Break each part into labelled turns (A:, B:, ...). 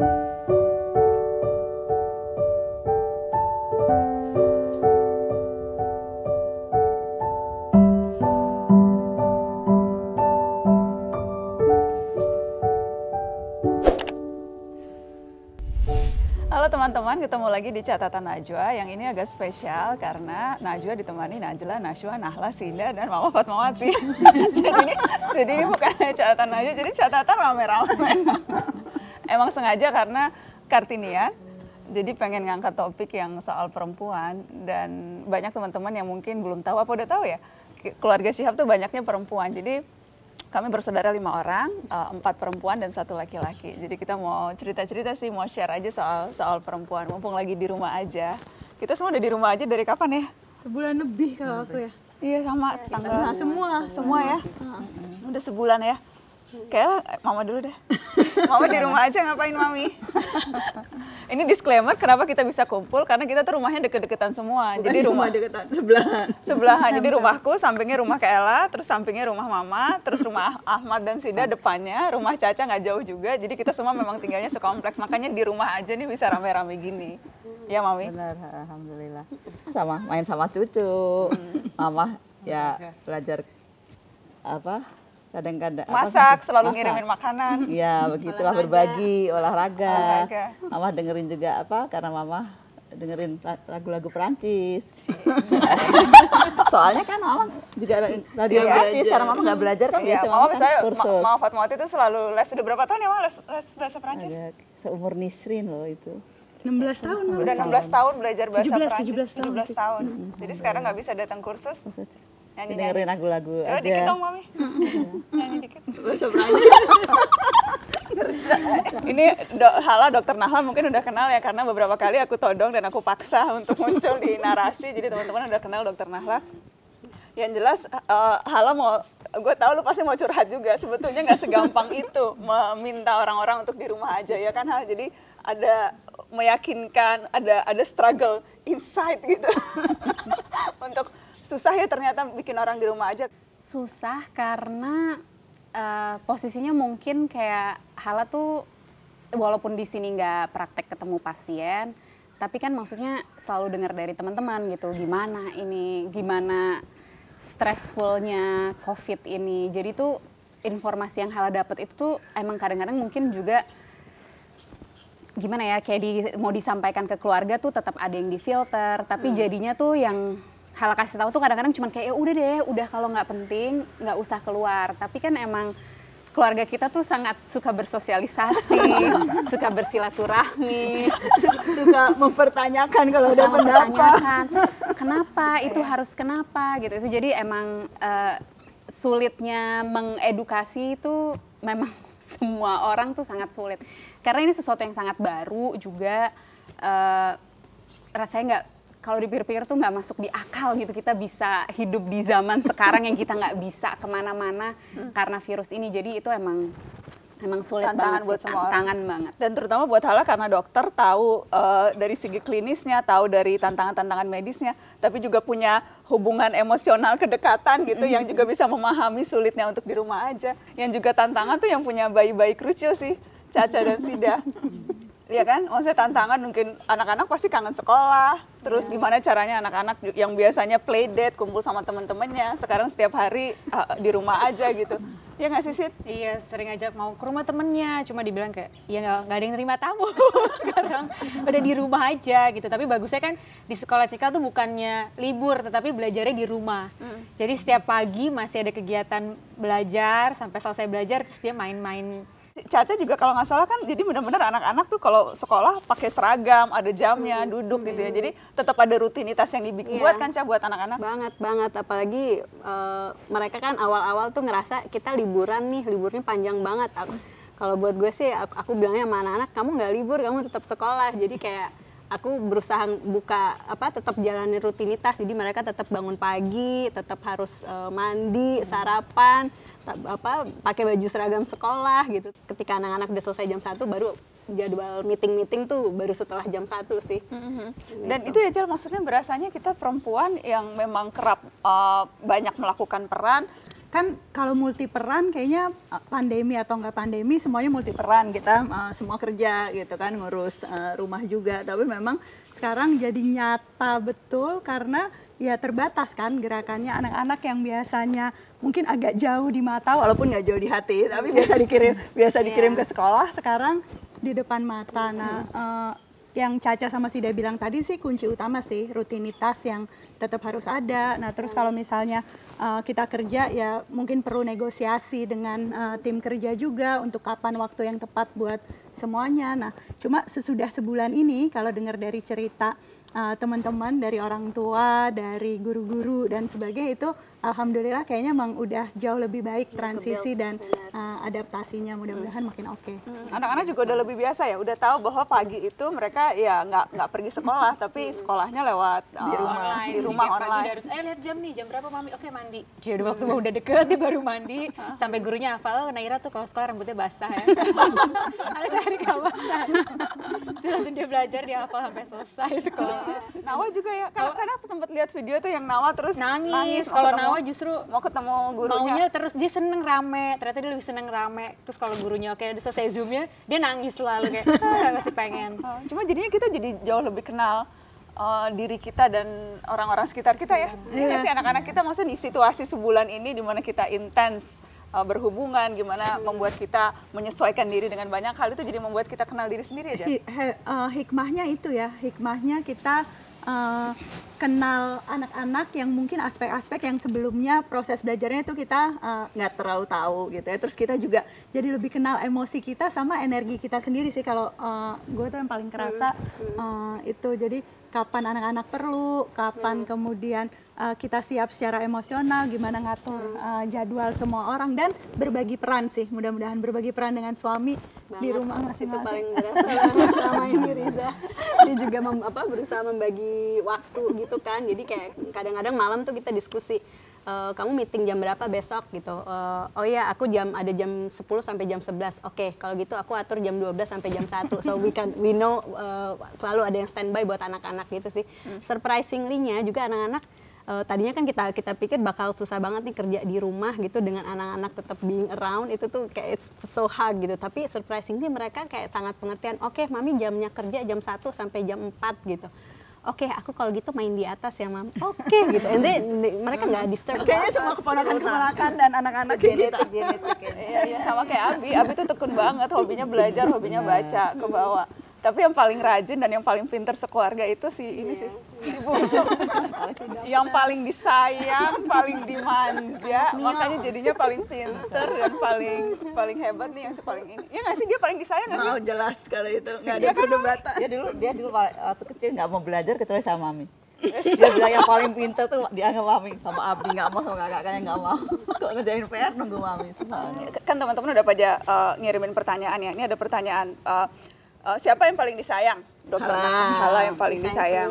A: Halo teman-teman, ketemu lagi di catatan Najwa. Yang ini agak spesial karena Najwa ditemani Najla, Nashwa, Nahla, Sinda dan Mama Fatmawati. jadi, ini, jadi ini bukan catatan Najwa, jadi catatan rame-rame emang sengaja karena Kartinian. Jadi pengen ngangkat topik yang soal perempuan dan banyak teman-teman yang mungkin belum tahu apa udah tahu ya. Keluarga Syihab tuh banyaknya perempuan. Jadi kami bersaudara lima orang, eh, empat perempuan dan satu laki-laki. Jadi kita mau cerita-cerita sih, mau share aja soal soal perempuan. Mumpung lagi di rumah aja. Kita semua udah di rumah aja dari kapan ya? Sebulan lebih kalau aku ya. Iya sama iya, tanggal. semua, semua, semua ya. Udah sebulan ya. Kayak mama dulu deh. Mama di rumah aja ngapain mami? Ini disclaimer kenapa kita bisa kumpul karena kita tuh rumahnya deket-deketan semua. Bukan jadi rumah, rumah deketan sebelahan. Sebelahan. Jadi rumahku sampingnya rumah Kela, terus sampingnya rumah mama, terus rumah Ahmad dan Sida depannya, rumah Caca nggak jauh juga. Jadi kita semua memang tinggalnya sekompleks. Makanya di rumah aja nih bisa rame-rame gini. Ya mami.
B: Benar, alhamdulillah. Sama main sama cucu. Hmm. Mama ya belajar apa kadang-kadang masak apa, selalu masak. ngirimin
A: makanan ya begitulah berbagi
B: olahraga. olahraga mama dengerin juga apa karena mama dengerin lagu-lagu Perancis soalnya kan mama juga radio ya, Perancis iya. karena mama nggak belajar kan ya, biasa mama, kan kursus mama
A: Fatmawati itu selalu les sudah berapa tahun ya mama les, les bahasa Perancis
B: seumur Nisrin loh itu 16 tahun udah 16 tahun, tahun
A: belajar bahasa 17, Perancis 17 tahun 17 tahun, jadi sekarang nggak bisa datang kursus nyanyi dengerin
B: lagu-lagu aja. Coba dikit dong
A: mami.
C: nyanyi dikit.
B: Ini
A: do, Hala dokter Nahla mungkin udah kenal ya karena beberapa kali aku todong dan aku paksa untuk muncul di narasi. Jadi teman-teman udah kenal dokter Nahla. Yang jelas uh, eh, Hala mau gue tahu lu pasti mau curhat juga sebetulnya nggak segampang itu meminta orang-orang untuk di rumah aja ya kan hal jadi ada meyakinkan ada ada struggle inside gitu untuk susah ya ternyata bikin orang di rumah aja. Susah
D: karena uh, posisinya mungkin kayak Hala tuh walaupun di sini nggak praktek ketemu pasien, tapi kan maksudnya selalu dengar dari teman-teman gitu gimana ini, gimana stressfulnya COVID ini. Jadi tuh informasi yang Hala dapat itu tuh emang kadang-kadang mungkin juga gimana ya kayak di, mau disampaikan ke keluarga tuh tetap ada yang difilter tapi hmm. jadinya tuh yang kalau kasih tahu tuh kadang-kadang cuma kayak ya udah deh, udah kalau nggak penting nggak usah keluar. Tapi kan emang keluarga kita tuh sangat suka bersosialisasi, suka
C: bersilaturahmi, suka mempertanyakan kalau udah mempertanyakan
D: Kenapa itu iya. harus kenapa gitu. So, jadi emang uh, sulitnya mengedukasi itu memang semua orang tuh sangat sulit. Karena ini sesuatu yang sangat baru juga uh, rasanya nggak kalau dipikir-pikir tuh nggak masuk di akal gitu kita bisa hidup di zaman sekarang yang kita nggak bisa kemana-mana
A: hmm. karena virus ini jadi itu emang emang sulit tantangan banget buat semua tantangan orang. banget dan terutama buat Hala karena dokter tahu uh, dari segi klinisnya tahu dari tantangan-tantangan medisnya tapi juga punya hubungan emosional kedekatan gitu mm -hmm. yang juga bisa memahami sulitnya untuk di rumah aja yang juga tantangan tuh yang punya bayi-bayi krucil sih Caca dan Sida Iya kan? Maksudnya tantangan mungkin anak-anak pasti kangen sekolah. Terus yeah. gimana caranya anak-anak yang biasanya play date, kumpul sama teman-temannya, sekarang setiap hari uh, di rumah aja gitu.
E: Iya nggak sih, Sid? Iya, sering ajak mau ke rumah temennya. Cuma dibilang kayak, ya nggak ada yang terima tamu sekarang. pada di rumah aja gitu. Tapi bagusnya kan di sekolah Cika tuh bukannya libur, tetapi belajarnya di rumah. Mm. Jadi setiap pagi masih ada kegiatan
A: belajar, sampai selesai belajar setiap main-main Caca juga kalau nggak salah kan jadi benar-benar anak-anak tuh kalau sekolah pakai seragam, ada jamnya, hmm. duduk gitu ya. Hmm. Jadi tetap ada rutinitas yang
F: dibuat iya. yeah. kan Caca buat anak-anak. Banget banget apalagi uh, mereka kan awal-awal tuh ngerasa kita liburan nih, liburnya panjang banget. Aku, kalau buat gue sih aku, aku bilangnya sama anak-anak kamu nggak libur, kamu tetap sekolah. Jadi kayak aku berusaha buka apa tetap jalani rutinitas jadi mereka tetap bangun pagi tetap harus uh, mandi sarapan apa pakai baju seragam sekolah gitu ketika anak-anak udah selesai jam satu baru jadwal meeting meeting tuh baru setelah jam satu sih
B: mm-hmm. Gitu. dan gitu. itu
F: ya Cel, maksudnya berasanya
C: kita perempuan yang memang kerap uh, banyak melakukan peran kan kalau multi peran kayaknya eh, pandemi atau enggak pandemi semuanya multi peran kita uh, semua kerja gitu kan ngurus uh, rumah juga tapi memang sekarang jadi nyata betul karena ya terbatas kan gerakannya anak-anak yang biasanya mungkin agak jauh di mata walaupun nggak jauh di hati tapi biasa dikirim biasa dikirim iya. ke sekolah sekarang di depan mata nah uh, yang Caca sama Sida bilang tadi sih kunci utama sih rutinitas yang tetap harus ada. Nah terus kalau misalnya uh, kita kerja ya mungkin perlu negosiasi dengan uh, tim kerja juga untuk kapan waktu yang tepat buat semuanya. Nah cuma sesudah sebulan ini kalau dengar dari cerita uh, eh, teman -teman, dari orang tua, dari guru-guru dan sebagainya itu alhamdulillah kayaknya emang udah jauh lebih baik transisi dan uh, adaptasinya mudah-mudahan makin oke. Okay. Mm.
A: Anak-anak juga udah lebih biasa ya, udah tahu bahwa pagi itu mereka ya nggak nggak pergi sekolah tapi mm. sekolahnya lewat uh, di rumah eh, online, di iya, rumah online. Harus,
E: eh lihat jam nih jam berapa mami? Oke mandi. Jadi waktu
A: mm. udah deket dia baru
E: mandi sampai gurunya hafal oh, Naira tuh kalau sekolah rambutnya basah ya. Ada sehari kawasan.
A: Terus dia belajar dia hafal sampai selesai sekolah. Nawa juga ya, kadang-kadang sempat lihat video tuh yang Nawa terus nangis, nangis kalau oh justru mau ketemu gurunya. Maunya
E: terus dia seneng rame. Ternyata dia lebih seneng rame. Terus kalau gurunya oke udah selesai zoomnya dia nangis selalu kayak
A: ah, masih pengen. Oh, cuma jadinya kita jadi jauh lebih kenal uh, diri kita dan orang-orang sekitar kita ya. ini iya. iya yeah. sih iya. anak-anak kita maksudnya di situasi sebulan ini di mana kita intens eh, berhubungan, gimana membuat kita menyesuaikan diri dengan banyak hal itu jadi membuat kita kenal diri
C: sendiri aja. Hi, he, uh, hikmahnya itu ya, hikmahnya kita uh, kenal anak-anak yang mungkin aspek-aspek yang sebelumnya proses belajarnya itu kita eh, nggak uh, terlalu tahu gitu ya. Terus kita juga jadi lebih kenal emosi kita sama energi kita sendiri sih kalau uh, gue tuh yang paling kerasa uh, itu. Jadi kapan anak-anak perlu, kapan hmm. kemudian uh, kita siap secara emosional, gimana ngatur uh, jadwal semua orang dan berbagi peran sih. Mudah-mudahan berbagi peran dengan suami Banget. di rumah masing-masing. Itu paling berasa sama ini Riza. Dia juga mem, apa berusaha membagi waktu gitu kan.
F: Jadi kayak kadang-kadang malam tuh kita diskusi Uh, kamu meeting jam berapa besok gitu. Uh, oh ya aku jam ada jam 10 sampai jam 11. Oke, okay, kalau gitu aku atur jam 12 sampai jam 1. So we can we know uh, selalu ada yang standby buat anak-anak gitu sih. Hmm. Surprisingly-nya juga anak-anak uh, tadinya kan kita kita pikir bakal susah banget nih kerja di rumah gitu dengan anak-anak tetap being around itu tuh kayak it's so hard gitu tapi surprisingly mereka kayak sangat pengertian oke okay, mami jamnya kerja jam 1 sampai jam 4 gitu Oke, okay, aku kalau gitu main di atas ya, Mam. Oke, okay, gitu. And then, mereka nggak disturb. Kayaknya semua keponakan-keponakan dan anak-anak okay. Gitu. genetik. ya. sama kayak Abi. Abi tuh tekun banget, hobinya belajar, hobinya baca, ke
A: bawah tapi yang paling rajin dan yang paling pinter sekeluarga itu si ini sih si bungsu iya. yang paling disayang paling dimanja makanya jadinya paling pinter dan paling paling hebat nih yang si paling ini ya nggak sih dia paling disayang mau kan? jelas kalau
B: itu nggak ada iya kan, perdebatan dia dulu dia dulu waktu kecil nggak mau belajar kecuali sama mami dia bilang yang paling pinter tuh dianggap mami sama Abi nggak mau sama kakaknya nggak mau kok ngejain PR nunggu mami Semang.
A: kan teman-teman udah pada uh, ngirimin pertanyaan ya ini ada pertanyaan uh, uh, siapa yang paling disayang? Dokter Hala, Hala yang paling disayang.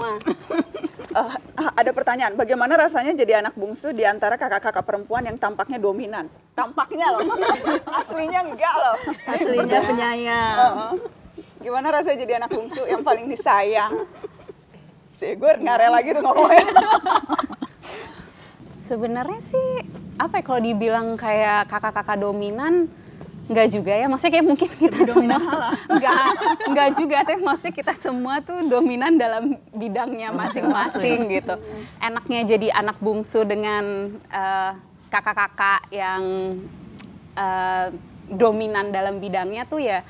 A: uh, ada pertanyaan, bagaimana rasanya jadi anak bungsu di antara kakak-kakak perempuan yang tampaknya dominan? Tampaknya loh, aslinya enggak loh. Aslinya penyayang. Uh -huh. Gimana rasanya jadi anak bungsu yang paling disayang? Sih, gue nggak rela gitu ngomongnya.
D: Sebenarnya sih apa ya kalau dibilang kayak kakak-kakak dominan Enggak juga ya, maksudnya kayak mungkin kita Lebih semua enggak, enggak juga, teh maksudnya kita semua tuh dominan dalam bidangnya masing-masing gitu. Enaknya jadi anak bungsu dengan kakak eh, kakak-kakak yang uh, dominan dalam bidangnya tuh ya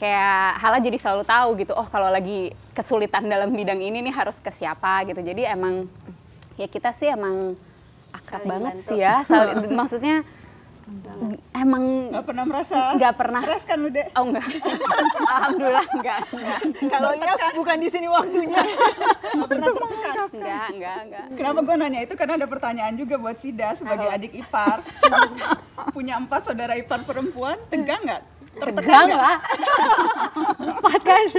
D: kayak Hala jadi selalu tahu gitu, oh kalau lagi kesulitan dalam bidang ini nih harus ke siapa gitu. Jadi emang ya kita sih emang akrab banget bantu. sih ya, maksudnya
A: emang nggak pernah merasa nggak pernah stres kan udah oh enggak alhamdulillah enggak, enggak. kalau iya bukan di sini waktunya nggak pernah
D: tertekan enggak enggak
A: enggak kenapa gue nanya itu karena ada pertanyaan juga buat Sida sebagai oh. adik ipar punya empat saudara ipar perempuan tegang nggak tertekan tegang lah tempat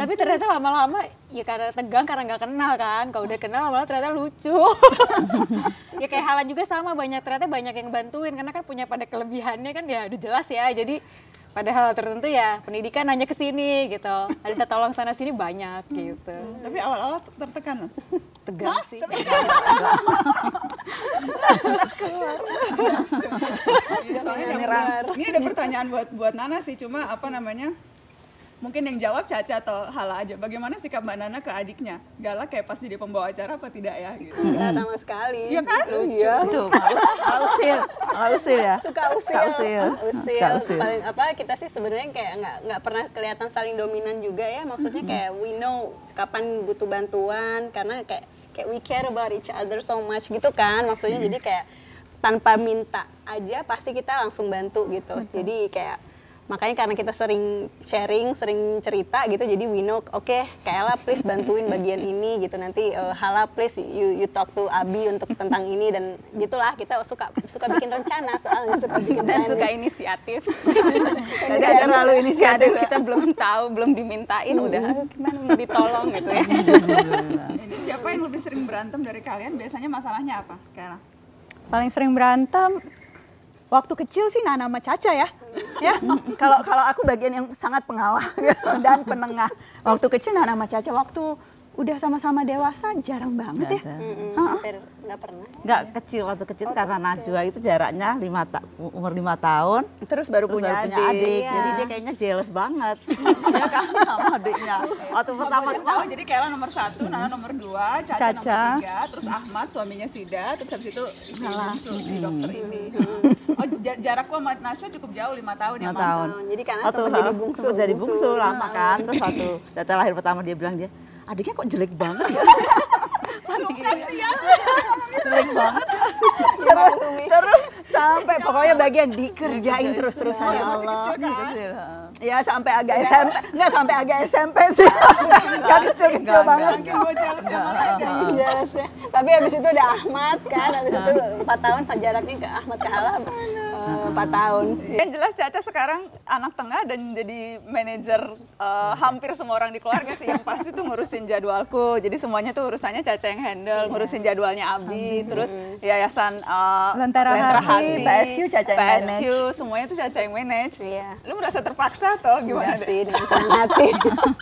E: Tapi ternyata lama-lama ya karena tegang karena nggak kenal kan. Kalau udah kenal lama-lama ternyata lucu. ya kayak halan juga sama banyak ternyata banyak yang bantuin karena kan punya pada kelebihannya kan ya udah jelas ya. Jadi pada hal tertentu ya pendidikan hanya ke sini gitu. Ada tolong sana sini banyak gitu. Hmm,
A: tapi awal-awal tertekan tegang sih. Tegang. Iya, ini ada pertanyaan buat buat Nana sih, cuma apa namanya? Mungkin yang jawab Caca atau Hala aja. Bagaimana sikap Mbak Nana ke adiknya? Galak kayak pasti di pembawa acara apa tidak ya? Gitu. Hmm. sama sekali. Iya kan? Iya. Tuh, Lucu. usil. usil ya? Suka usil. Suka usil. Hmm, usil. Suka usil. Paling
F: apa, kita sih sebenarnya kayak nggak nggak pernah kelihatan saling dominan juga ya. Maksudnya hmm. kayak we know kapan butuh bantuan. Karena kayak kayak we care about each other so much gitu kan maksudnya hmm. jadi kayak tanpa minta aja pasti kita langsung bantu gitu Betul. jadi kayak makanya karena kita sering sharing sering cerita gitu jadi we know oke okay, Kayla please bantuin bagian ini gitu nanti uh, Hala please you you talk to Abi untuk tentang ini dan gitulah kita suka suka bikin rencana soalnya suka bikin dan suka inisiatif
A: dan terlalu inisiatif kita belum
D: tahu belum dimintain udah hmm.
A: gimana mau ditolong gitu ya jadi siapa yang lebih sering berantem dari kalian biasanya masalahnya apa Kayla?
C: paling sering berantem waktu kecil sih Nana sama Caca ya ya kalau kalau aku bagian yang sangat pengalah dan penengah waktu kecil nama Caca waktu udah sama-sama dewasa jarang banget gak ya. Mm hampir nggak pernah.
B: Nggak ya. kecil waktu kecil oh, karena kecil. Najwa itu jaraknya lima ta umur lima tahun. Terus baru terus punya adik. Punya adik. Iya. Jadi dia kayaknya jealous banget. dia kan sama adiknya. Waktu pertama tahu jadi Kela nomor satu, Nana nomor dua,
A: Caca, Caca. nomor tiga, terus Ahmad suaminya Sida, terus habis itu langsung Bungsu, si dokter ini. Oh jarakku sama Najwa cukup jauh lima tahun ya. Lima tahun. Jadi karena sempat jadi bungsu.
B: Jadi bungsu lama kan. Terus waktu Caca lahir pertama dia bilang dia adiknya kok jelek banget ya kasihan
C: jelek banget terus terus sampai pokoknya bagian dikerjain iya, iya, iya. terus-terusan oh, ya Allah ya sampai agak SMP nggak sampai agak SMP sih nggak kecil kecil banget
F: tapi habis itu ada Ahmad kan habis itu empat tahun sejarahnya ke Ahmad ke
A: Alam empat tahun. Yang jelas Caca sekarang anak tengah dan jadi manajer uh, hampir semua orang di keluarga sih yang pasti tuh ngurusin jadwalku. Jadi semuanya tuh urusannya Caca yang handle, iya. ngurusin jadwalnya Abi, terus yayasan uh, Lentera, Lentera Hati, Hati, PSQ Caca yang PSQ, manage.
F: semuanya tuh Caca yang manage. Iya. Lu merasa terpaksa atau gimana? Enggak sih, dengan senang hati.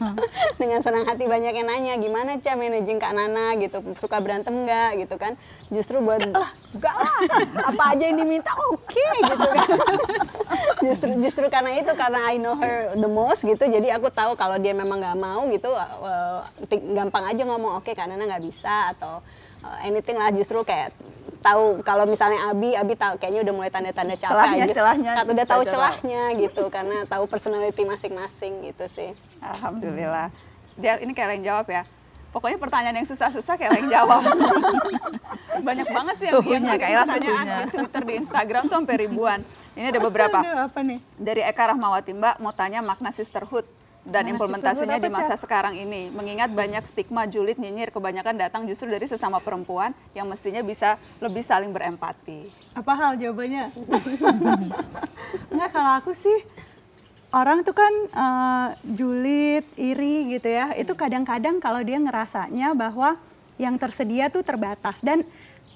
F: dengan senang hati banyak yang nanya, gimana Ca managing Kak Nana gitu, suka berantem nggak gitu kan. Justru buat, Gak enggak lah, apa aja yang diminta oke okay, gitu justru justru karena itu karena I know her the most gitu jadi aku tahu kalau dia memang nggak mau gitu uh, gampang aja ngomong oke okay, karena nggak bisa atau uh, anything lah justru kayak tahu kalau misalnya Abi Abi tahu kayaknya udah mulai tanda-tanda celah celahnya, just, celahnya, kan udah tahu celahnya gitu karena tahu personality masing-masing gitu sih alhamdulillah
A: dia ini kayak yang jawab ya pokoknya pertanyaan yang susah-susah kayak yang jawab. Banyak banget sih yang Suhunya, yang kayak pertanyaan suhunya. di Twitter, di Instagram tuh sampai ribuan. Ini ada beberapa. apa nih? Dari Eka Rahmawati Mbak mau tanya makna sisterhood
C: dan implementasinya di masa
A: sekarang ini. Mengingat banyak stigma julid nyinyir kebanyakan datang justru dari sesama perempuan yang mestinya bisa lebih saling berempati.
C: Apa hal jawabannya? Enggak kalau aku sih orang tuh kan uh, julid, iri gitu ya. Itu hmm. kadang-kadang kalau dia ngerasanya bahwa yang tersedia tuh terbatas dan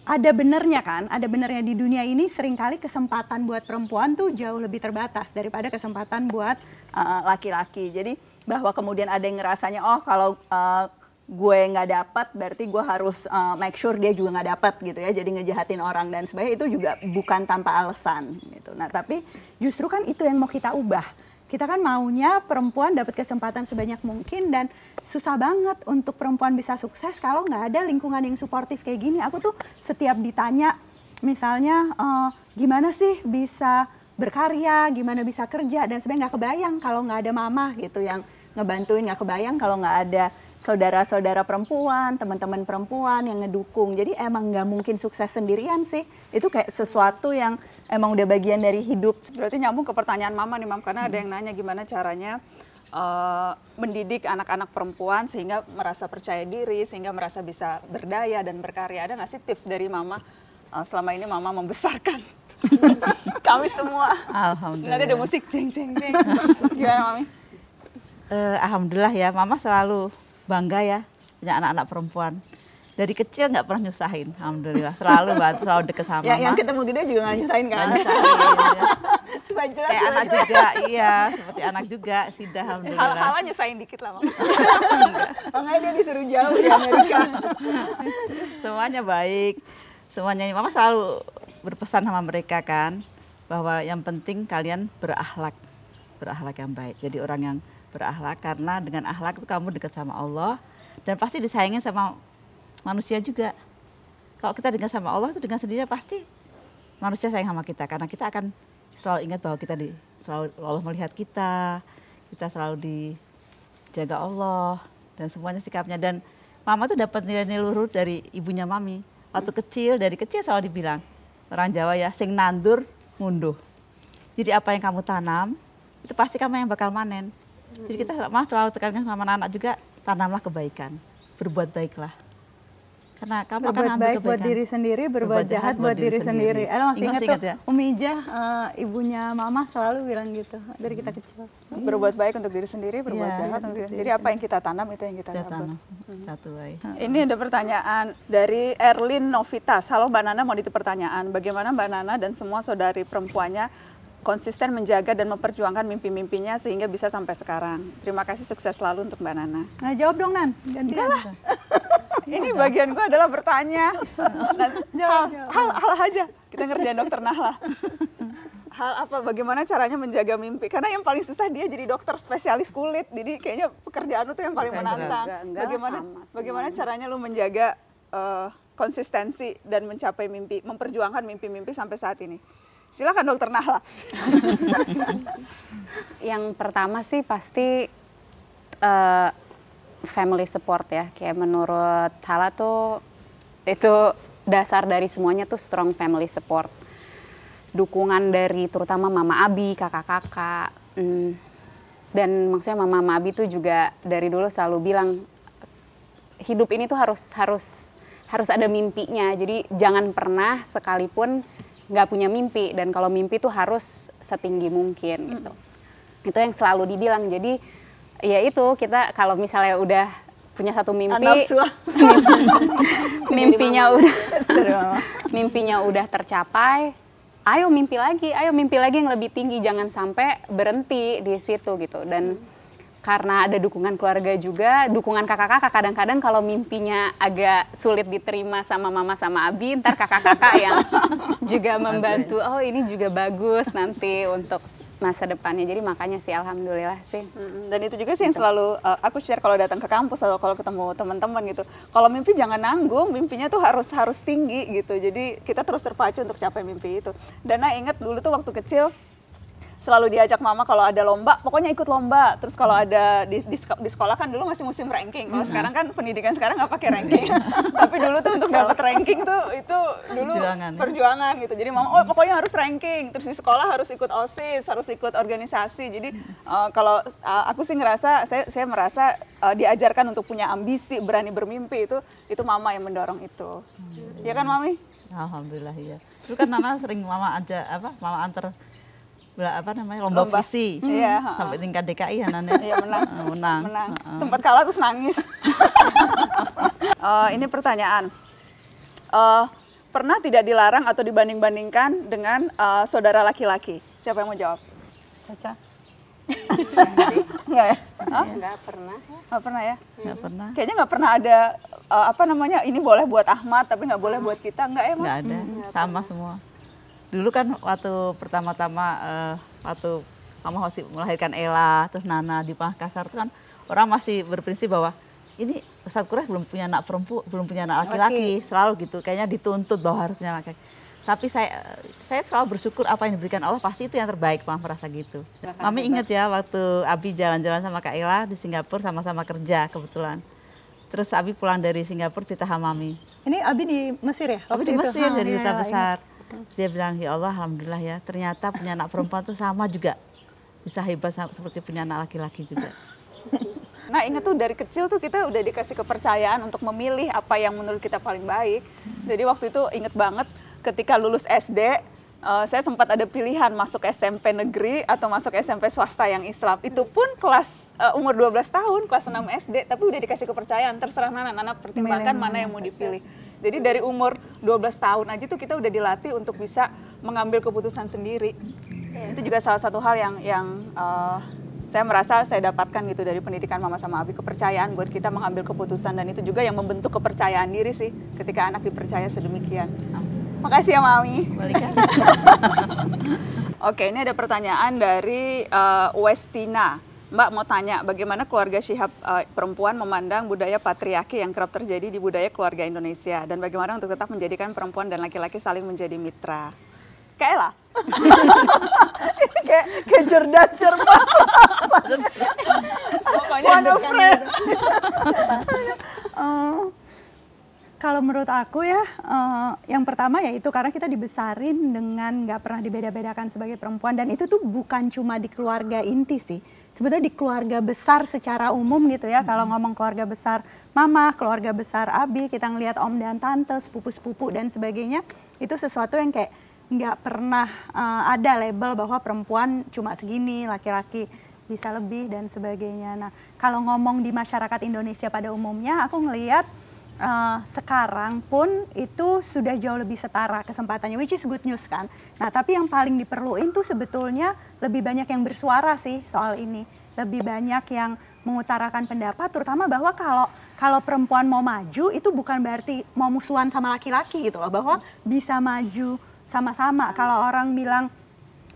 C: ada benernya kan, ada benernya di dunia ini seringkali kesempatan buat perempuan tuh jauh lebih terbatas daripada kesempatan buat eh, laki-laki. Uh, Jadi bahwa kemudian ada yang ngerasanya oh kalau uh, gue nggak dapat berarti gue harus uh, make sure dia juga nggak dapat gitu ya jadi ngejahatin orang dan sebagainya itu juga bukan tanpa alasan gitu nah tapi justru kan itu yang mau kita ubah kita kan maunya perempuan dapat kesempatan sebanyak mungkin dan susah banget untuk perempuan bisa sukses kalau nggak ada lingkungan yang suportif kayak gini. Aku tuh setiap ditanya misalnya e, gimana sih bisa berkarya, gimana bisa kerja dan sebenarnya nggak kebayang kalau nggak ada mama gitu yang ngebantuin, nggak kebayang kalau nggak ada saudara-saudara perempuan, teman-teman perempuan yang ngedukung. Jadi emang nggak mungkin sukses sendirian sih. Itu kayak sesuatu yang emang udah bagian dari hidup.
A: Berarti nyambung ke pertanyaan mama nih mam karena hmm. ada yang nanya gimana caranya uh, mendidik anak-anak perempuan sehingga merasa percaya diri, sehingga merasa bisa berdaya dan berkarya. Ada nggak sih tips dari mama uh, selama ini mama membesarkan kami semua? Alhamdulillah. Nanti ada musik ceng jeng jeng. Gimana mami?
B: Uh, Alhamdulillah ya, mama selalu bangga ya punya anak-anak perempuan dari kecil nggak pernah nyusahin, alhamdulillah. Selalu banget, selalu deket sama ya, kita Yang ketemu gede juga nggak nyusahin kan? Gak nyusahin, Kayak anak juga, iya. Seperti anak juga, Sidah alhamdulillah. hal hal
A: nyusahin dikit lah,
B: Mama. dia disuruh jauh di Amerika. Semuanya baik. Semuanya, Mama selalu berpesan sama mereka kan, bahwa yang penting kalian berakhlak. Berakhlak yang baik. Jadi orang yang berakhlak karena dengan akhlak itu kamu dekat sama Allah dan pasti disayangin sama manusia juga. Kalau kita dengar sama Allah itu dengan sendirinya pasti manusia sayang sama kita karena kita akan selalu ingat bahwa kita di selalu Allah melihat kita, kita selalu dijaga Allah dan semuanya sikapnya dan mama tuh dapat nilai-nilai luhur dari ibunya mami. Waktu kecil dari kecil selalu dibilang orang Jawa ya sing nandur munduh Jadi apa yang kamu tanam itu pasti kamu yang bakal manen. Jadi kita selalu, selalu tekankan sama anak-anak juga tanamlah kebaikan, berbuat baiklah karena kamu berbuat kan baik buat diri sendiri berbuat, berbuat jahat buat diri, diri sendiri. sendiri. Eh masih ingat, tuh ya?
C: Umi Ijah uh, eh, ibunya mama selalu bilang gitu dari kita kecil. Hmm. Berbuat
A: baik untuk diri sendiri, berbuat ya, jahat iya, untuk diri sendiri. Jadi apa yang kita tanam itu yang kita, kita tanam.
B: Hmm. Satu baik.
C: Ini ada pertanyaan
A: dari Erlin Novita. Halo Mbak Nana mau ditu pertanyaan. Bagaimana Mbak Nana dan semua saudari perempuannya konsisten menjaga dan memperjuangkan mimpi-mimpinya sehingga bisa sampai sekarang. Terima kasih sukses selalu untuk Mbak Nana.
C: Nah, jawab dong Nan, gantian. ini bagian
A: gue adalah bertanya. Hal-hal ya, ya. aja kita ngerjain dokter Nahla. Hal apa? Bagaimana caranya menjaga mimpi? Karena yang paling susah dia jadi dokter spesialis kulit. Jadi kayaknya pekerjaan itu yang paling menantang. Bagaimana bagaimana caranya lu menjaga uh, konsistensi dan mencapai mimpi, memperjuangkan mimpi-mimpi sampai saat ini? Silakan dokter Nahla.
D: yang pertama sih pasti uh, family support ya kayak menurut Hala tuh itu dasar dari semuanya tuh strong family support dukungan dari terutama mama Abi kakak-kakak hmm. dan maksudnya mama, mama Abi tuh juga dari dulu selalu bilang hidup ini tuh harus harus harus ada mimpinya jadi jangan pernah sekalipun nggak punya mimpi dan kalau mimpi tuh harus setinggi mungkin gitu hmm. itu yang selalu dibilang jadi ya itu kita kalau misalnya udah punya satu ah, mimpi mimpinya udah mimpinya udah tercapai ayo mimpi lagi ayo mimpi lagi yang lebih tinggi jangan sampai berhenti di situ gitu dan karena ada dukungan keluarga juga, dukungan kakak-kakak kadang-kadang kalau mimpinya agak sulit diterima sama mama sama abi, ntar kakak-kakak yang juga membantu, oh ini juga bagus nanti untuk masa depannya. Jadi makanya sih alhamdulillah sih.
A: mm Dan itu juga sih yang gitu. selalu uh, aku share kalau datang ke kampus atau kalau ketemu teman-teman gitu. Kalau mimpi jangan nanggung, mimpinya tuh harus harus tinggi gitu. Jadi kita terus terpacu untuk capai mimpi itu. Dan nah ingat dulu tuh waktu kecil selalu diajak mama kalau ada lomba, pokoknya ikut lomba. Terus kalau ada di, di, di sekolah kan dulu masih musim ranking. Kalau mm -hmm. sekarang kan pendidikan sekarang nggak pakai ranking. Tapi dulu tuh untuk dapat ranking tuh itu dulu perjuangan, ya. perjuangan ya? gitu. Jadi mama oh pokoknya harus ranking. Terus di sekolah harus ikut OSIS, harus ikut organisasi. Jadi uh, kalau uh, aku sih ngerasa saya saya merasa uh, diajarkan untuk punya ambisi, berani bermimpi itu itu mama yang
B: mendorong itu. Hmm. Iya kan mami? Alhamdulillah iya Dulu kan Nana sering mama aja apa mama antar apa namanya lomba, lomba. visi hmm. iya, sampai tingkat DKI ya nanti iya,
A: menang menang, menang. Uh -uh. kalah terus nangis uh, ini pertanyaan uh, pernah tidak dilarang atau dibanding-bandingkan dengan uh, saudara laki-laki siapa yang mau jawab Caca
F: Nggak ya? Nggak Enggak pernah. Enggak pernah ya? Enggak
A: pernah. Kayaknya nggak pernah ada uh, apa namanya ini boleh
B: buat Ahmad tapi nggak boleh buat kita, enggak ya, Enggak ada. Hmm. Sama semua dulu kan waktu pertama-tama uh, waktu mama masih melahirkan Ella terus Nana di Makassar itu kan orang masih berprinsip bahwa ini Ustadz Kures belum punya anak perempuan belum punya anak laki-laki selalu gitu kayaknya dituntut bahwa harus punya laki-laki tapi saya saya selalu bersyukur apa yang diberikan Allah pasti itu yang terbaik mama merasa gitu mami ingat ya waktu Abi jalan-jalan sama Kak Ella di Singapura sama-sama kerja kebetulan terus Abi pulang dari Singapura cerita sama mami ini Abi di Mesir ya Abi di Mesir itu? jadi duta besar Gitu. dia bilang, ya Allah Alhamdulillah ya, ternyata punya anak perempuan itu sama juga. Bisa hebat seperti punya anak laki-laki juga.
A: Nah ingat tuh dari kecil tuh kita udah dikasih kepercayaan untuk memilih apa yang menurut kita paling baik. Jadi waktu itu inget banget ketika lulus SD, uh, eh, saya sempat ada pilihan masuk SMP negeri atau masuk SMP swasta yang Islam. Itu pun kelas uh, umur 12 tahun, kelas 6 SD, tapi udah dikasih kepercayaan. Terserah Nana, Nana pertimbangkan mana yang mau dipilih. Jadi dari umur 12 tahun aja tuh kita udah dilatih untuk bisa mengambil keputusan sendiri. Yeah. Itu juga salah satu hal yang yang uh, saya merasa saya dapatkan gitu dari pendidikan mama sama abi kepercayaan buat kita mengambil keputusan dan itu juga yang membentuk kepercayaan diri sih ketika anak dipercaya sedemikian. Makasih ya mami. Oke ini ada pertanyaan dari uh, Westina. Mbak mau tanya bagaimana keluarga Syihab uh, eh, perempuan memandang budaya patriarki yang kerap terjadi di budaya keluarga Indonesia dan bagaimana untuk tetap menjadikan perempuan dan laki-laki saling menjadi mitra. Kayak lah. kayak kayak cerdas cermat. Pokoknya friend.
C: Eh, kalau menurut aku ya, uh, yang pertama yaitu karena kita dibesarin dengan nggak pernah dibeda-bedakan sebagai perempuan dan itu tuh bukan cuma di keluarga inti sih sebetulnya di keluarga besar secara umum gitu ya. Hmm. Kalau ngomong keluarga besar mama, keluarga besar abi, kita ngelihat om dan tante, sepupu-sepupu dan sebagainya, itu sesuatu yang kayak nggak pernah uh, ada label bahwa perempuan cuma segini, laki-laki bisa lebih dan sebagainya. Nah, kalau ngomong di masyarakat Indonesia pada umumnya, aku ngelihat uh, sekarang pun itu sudah jauh lebih setara kesempatannya, which is good news kan. Nah, tapi yang paling diperluin tuh sebetulnya lebih banyak yang bersuara sih soal ini, lebih banyak yang mengutarakan pendapat, terutama bahwa kalau kalau perempuan mau maju itu bukan berarti mau musuhan sama laki-laki gitu loh, bahwa bisa maju sama-sama. Kalau orang bilang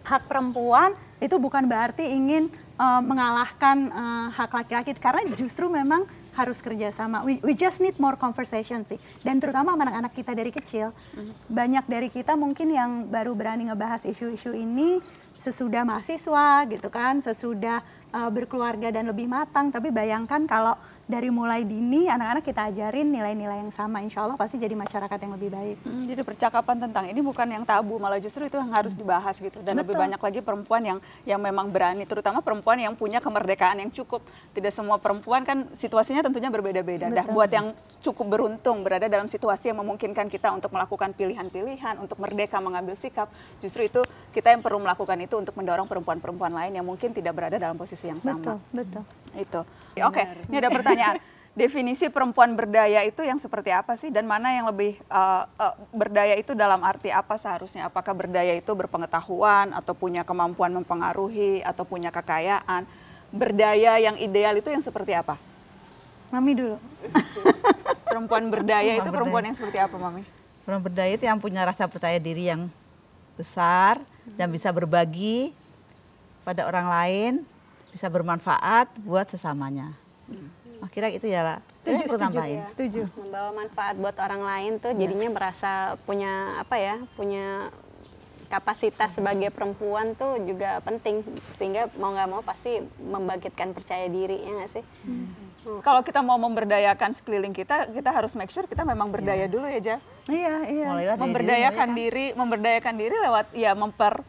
C: hak perempuan itu bukan berarti ingin uh, mengalahkan uh, hak laki-laki, karena justru memang harus kerjasama. We, we just need more conversation sih. Dan terutama anak-anak kita dari kecil, mm-hmm. banyak dari kita mungkin yang baru berani ngebahas isu-isu ini sesudah mahasiswa gitu kan, sesudah uh, berkeluarga dan lebih matang. Tapi bayangkan kalau dari mulai dini anak-anak kita ajarin nilai-nilai yang sama insya Allah pasti jadi masyarakat yang lebih baik hmm,
A: jadi percakapan tentang ini bukan yang tabu malah justru itu yang harus dibahas gitu dan Betul. lebih banyak lagi perempuan yang yang memang berani terutama perempuan yang punya kemerdekaan yang cukup tidak semua perempuan kan situasinya tentunya berbeda-beda dah buat yang cukup beruntung berada dalam situasi yang memungkinkan kita untuk melakukan pilihan-pilihan untuk merdeka mengambil sikap justru itu kita yang perlu melakukan itu untuk mendorong perempuan-perempuan lain yang mungkin tidak berada dalam posisi yang sama betul betul itu. Oke, okay. ini ada pertanyaan. Definisi perempuan berdaya itu yang seperti apa sih dan mana yang lebih uh, uh, berdaya itu dalam arti apa seharusnya? Apakah berdaya itu berpengetahuan atau punya kemampuan mempengaruhi atau punya kekayaan? Berdaya yang ideal itu yang seperti apa? Mami dulu. perempuan berdaya itu perempuan yang
B: seperti apa, Mami? Perempuan berdaya itu yang punya rasa percaya diri yang besar dan hmm. bisa berbagi pada orang lain bisa bermanfaat buat sesamanya. Akhirnya oh, itu ya lah. Setuju, setuju, Ya. setuju. Ah,
F: membawa manfaat buat orang lain tuh iya. jadinya ya. merasa punya apa ya, punya kapasitas sebagai perempuan tuh juga penting sehingga mau nggak mau pasti membangkitkan percaya diri ya nggak sih
A: hmm. kalau kita mau memberdayakan sekeliling kita kita harus make sure kita memang berdaya yeah. dulu ya ja iya iya memberdayakan diri, ya, diri memberdayakan diri lewat ya memper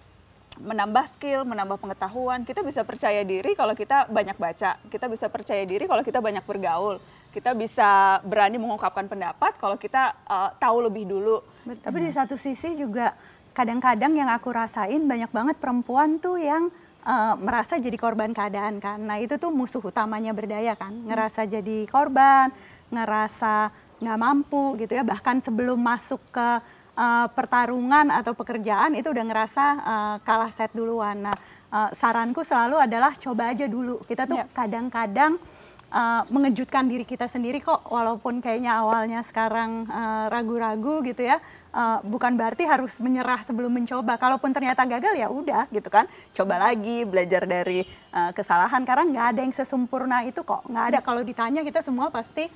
A: menambah skill, menambah pengetahuan. Kita bisa percaya diri kalau kita banyak baca, kita bisa percaya diri kalau kita banyak bergaul, kita bisa berani mengungkapkan pendapat kalau kita
C: uh, tahu lebih dulu. Betul. Tapi di satu sisi juga kadang-kadang yang aku rasain banyak banget perempuan tuh yang uh, merasa jadi korban keadaan kan. Nah itu tuh musuh utamanya berdaya kan, hmm. ngerasa hmm. jadi korban, ngerasa nggak mampu gitu ya bahkan sebelum masuk ke uh, pertarungan atau pekerjaan itu udah ngerasa uh, kalah set duluan. Nah, uh, saranku selalu adalah coba aja dulu. Kita tuh ya. kadang-kadang yeah. Uh, mengejutkan diri kita sendiri kok walaupun kayaknya awalnya sekarang ragu-ragu uh, gitu ya uh, bukan berarti harus menyerah sebelum mencoba kalaupun ternyata gagal ya udah gitu kan coba lagi belajar dari uh, kesalahan karena nggak ada yang sesempurna itu kok nggak ada kalau ditanya kita semua pasti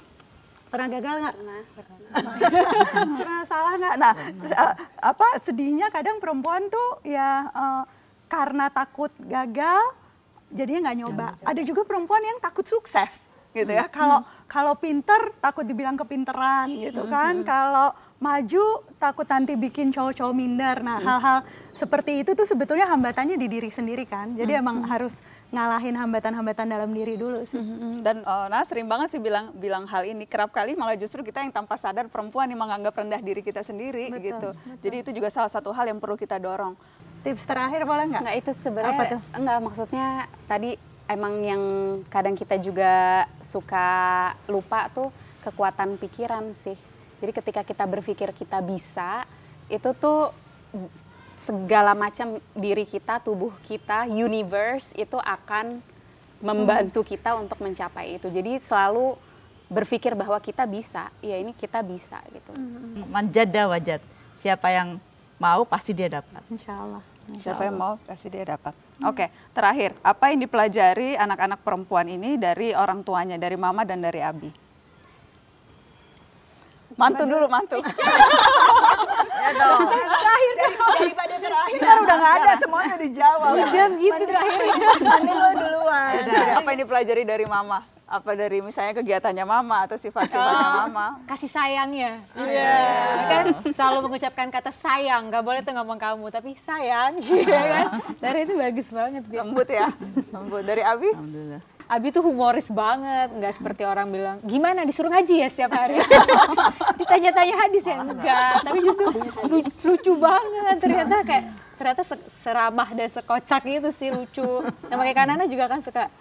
C: pernah gagal nggak? Pernah. pernah. Salah nggak? Nah, pernah. Eh, apa sedihnya kadang perempuan tuh ya uh, karena takut gagal, jadinya nggak nyoba. Jangan, Ada juga perempuan yang takut sukses, gitu ya. Iya. Kalau hmm. kalau pinter takut dibilang kepinteran, iya. gitu hmm, kan. Hmm. Kalau maju takut nanti bikin cowok-cowok minder. Nah, hmm. hal-hal seperti itu tuh sebetulnya hambatannya di diri sendiri kan. Jadi hmm. emang harus ngalahin hambatan-hambatan dalam diri dulu sih. Mm-hmm, mm-hmm.
A: Dan uh, nah sering banget sih bilang bilang hal ini kerap kali malah justru kita yang tanpa sadar perempuan yang menganggap rendah diri kita sendiri betul, gitu. Betul. Jadi itu juga salah satu hal yang perlu kita dorong. Tips
D: terakhir boleh nggak? Nggak itu sebenarnya Apa tuh? enggak maksudnya tadi emang yang kadang kita juga suka lupa tuh kekuatan pikiran sih. Jadi ketika kita berpikir kita bisa itu tuh segala macam diri kita, tubuh kita, universe itu akan membantu kita untuk mencapai itu. Jadi selalu berpikir bahwa kita bisa, ya ini kita bisa gitu.
A: Mm-hmm.
B: Manjada wajat, siapa yang mau pasti dia dapat. Insya Allah. siapa yang mau pasti dia dapat. Oke, okay. terakhir apa
A: yang dipelajari anak-anak perempuan ini dari orang tuanya, dari mama dan dari abi? Mantu dulu, mantu.
C: dong. terakhir dari, daripada terakhir kan udah nggak ada semuanya dijawab. Diam gitu terakhir. Ini lo duluan.
A: Apa yang dipelajari dari mama? apa dari misalnya kegiatannya mama atau sifat-sifatnya oh, mama kasih sayangnya iya yeah. yeah. kan
E: selalu mengucapkan kata sayang nggak boleh tuh ngomong kamu tapi sayang gitu iya. kan
A: dari itu bagus banget dia. lembut ya lembut dari Abi Alhamdulillah Abi tuh
E: humoris banget, nggak seperti orang bilang gimana disuruh ngaji ya setiap hari. Ditanya-tanya hadis ya enggak, tapi justru lucu, banget ternyata kayak ternyata seramah dan sekocak gitu sih lucu. Nah makanya Kanana juga kan suka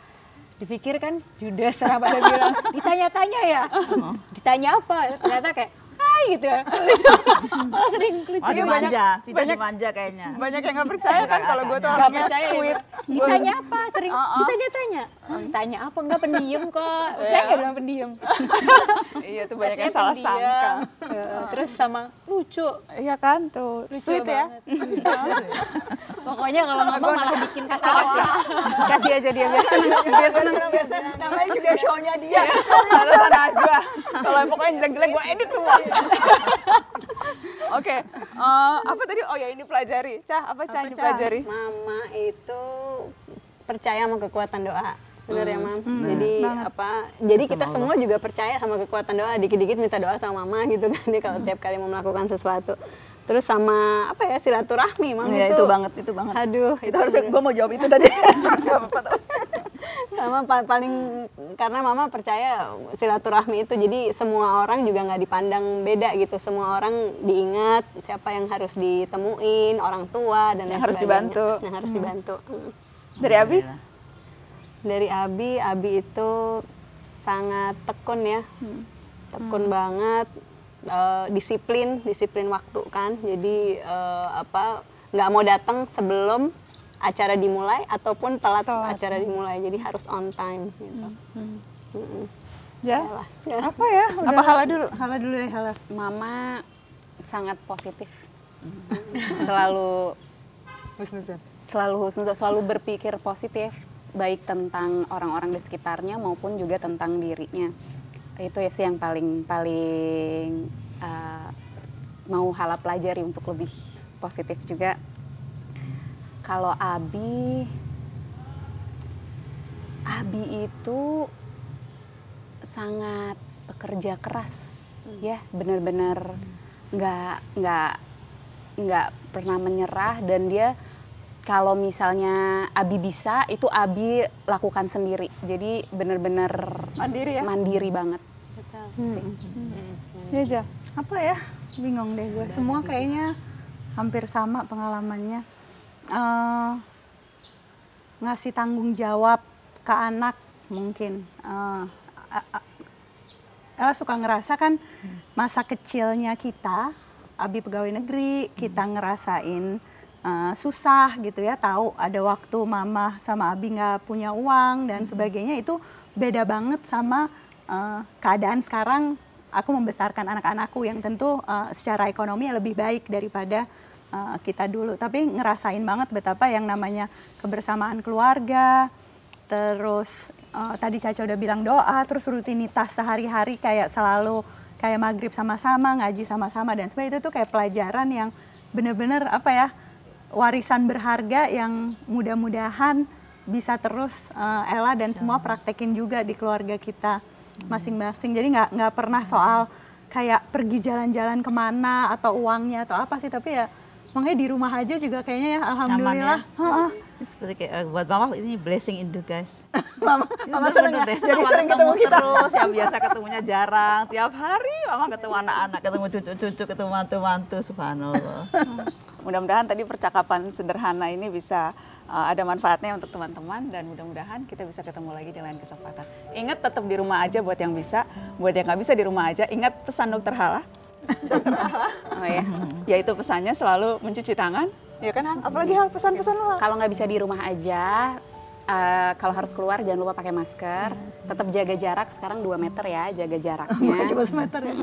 E: dipikir kan
A: Judas seramah dan bilang
E: ditanya-tanya ya, ditanya apa ternyata kayak hai gitu ya. Malah sering lucu. Oh, manja, si banyak manja kayaknya.
A: Banyak yang nggak percaya
E: kan kalau gue tuh orangnya sweet. Ditanya apa? Sering oh, oh. ditanya-tanya. Oh, iya. tanya apa? Enggak pendiam kok. Iya. Saya nggak bilang pendiam.
A: iya, tuh banyak yang salah sangka.
E: Terus sama lucu. Iya kan tuh. Sweet ya. Pokoknya kalau ngomong malah bikin kasar. Iya. Kasih aja dia biar senang. Biar
A: senang. Namanya juga show-nya dia. aja. Kalau pokoknya jelek-jelek gue edit semua. Oke, okay. uh, eh, apa tadi? Oh ya ini pelajari. Cah, apa Cah Pelajari. pelajari?
F: Mama itu percaya sama kekuatan doa. Benar ya, hmm. ya, Mam. Hmm. Jadi hmm. apa? Jadi kita Allah. semua juga percaya sama kekuatan doa. Dikit-dikit minta doa sama Mama gitu kan. Ini kalau hmm. tiap kali mau melakukan sesuatu terus sama apa ya silaturahmi mam ya, itu, itu banget itu banget aduh itu, itu harusnya gue mau jawab itu tadi apa-apa Mama paling karena Mama percaya silaturahmi itu jadi semua orang juga nggak dipandang beda gitu. Semua orang diingat siapa yang harus ditemuin, orang tua dan yang harus sebagainya. dibantu. Yang harus hmm. dibantu. Hmm. Dari Abi? Dari Abi, Abi itu sangat tekun ya. Hmm. Tekun hmm. banget uh, disiplin, disiplin waktu kan. Jadi uh, apa nggak mau datang sebelum acara dimulai ataupun telat, telat. acara dimulai. Jadi harus on time gitu.
C: Hmm. Hmm. Ya. Ya. Apa ya? Udah Apa hala dulu? Hala dulu ya, hala.
D: Mama sangat positif. selalu Selalu husnuzon, selalu berpikir positif baik tentang orang-orang di sekitarnya maupun juga tentang dirinya. Itu ya sih yang paling paling uh, mau hala pelajari untuk lebih positif juga kalau Abi Abi itu sangat pekerja keras hmm. ya benar-benar nggak nggak nggak pernah menyerah dan dia kalau misalnya Abi bisa itu Abi lakukan sendiri jadi benar-benar mandiri ya mandiri banget
C: betul sih hmm. hmm. Hmm. Iya, apa ya bingung deh gue semua kayaknya hampir sama pengalamannya uh, ngasih tanggung jawab ke anak mungkin. Uh, Ella suka ngerasa kan masa kecilnya kita, abi pegawai negeri, kita hmm. ngerasain uh, susah gitu ya, tahu ada waktu mama sama abi nggak punya uang dan hmm. sebagainya itu beda banget sama uh, keadaan sekarang. Aku membesarkan anak-anakku yang tentu uh, secara ekonomi lebih baik daripada Eh, kita dulu. Tapi ngerasain banget betapa yang namanya kebersamaan keluarga, terus uh, tadi Caca udah bilang doa, terus rutinitas sehari-hari kayak selalu kayak maghrib sama-sama, ngaji sama-sama dan sebagainya itu tuh kayak pelajaran yang bener-bener apa ya warisan berharga yang mudah-mudahan bisa terus uh, Ella dan semua praktekin juga di keluarga kita hmm. masing-masing. Jadi nggak nggak pernah soal kayak pergi jalan-jalan kemana atau uangnya atau apa sih, tapi ya makanya di rumah aja juga kayaknya ya alhamdulillah Aman,
B: ya. seperti kayak uh, buat mama ini blessing in guys.
C: mama mama sering ya, jadi
B: sering ketemu, ketemu kita terus yang biasa ketemunya jarang tiap hari mama ketemu anak-anak ketemu cucu-cucu ketemu mantu-mantu subhanallah mudah-mudahan tadi percakapan sederhana ini
A: bisa uh, ada manfaatnya untuk teman-teman dan mudah-mudahan kita bisa ketemu lagi di lain kesempatan. Ingat tetap di rumah aja buat yang bisa, buat yang nggak bisa di rumah aja. Ingat pesan dokter Hala, oh ya. Ya itu pesannya selalu mencuci tangan, ya kan? Apalagi hal pesan-pesan
D: lo. Kalau nggak bisa di rumah aja, uh, kalau harus keluar jangan lupa pakai masker, tetap jaga jarak. Sekarang 2 meter ya, jaga jaraknya. Cuma meter ya.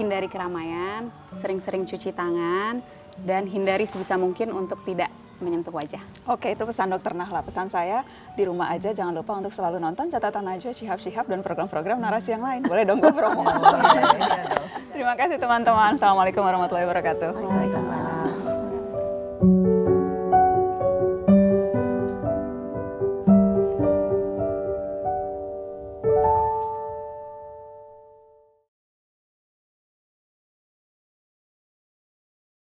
D: hindari keramaian, sering-sering cuci tangan, dan hindari sebisa mungkin untuk tidak menyentuh
A: wajah. Oke, itu pesan dokter Nahla. Pesan saya di rumah aja jangan lupa untuk selalu nonton catatan aja Syihab-Syihab, dan program-program narasi yang lain. Boleh dong gue promo. Iya, iya, iya, Terima kasih teman-teman. Assalamualaikum warahmatullahi wabarakatuh. Waalaikumsalam.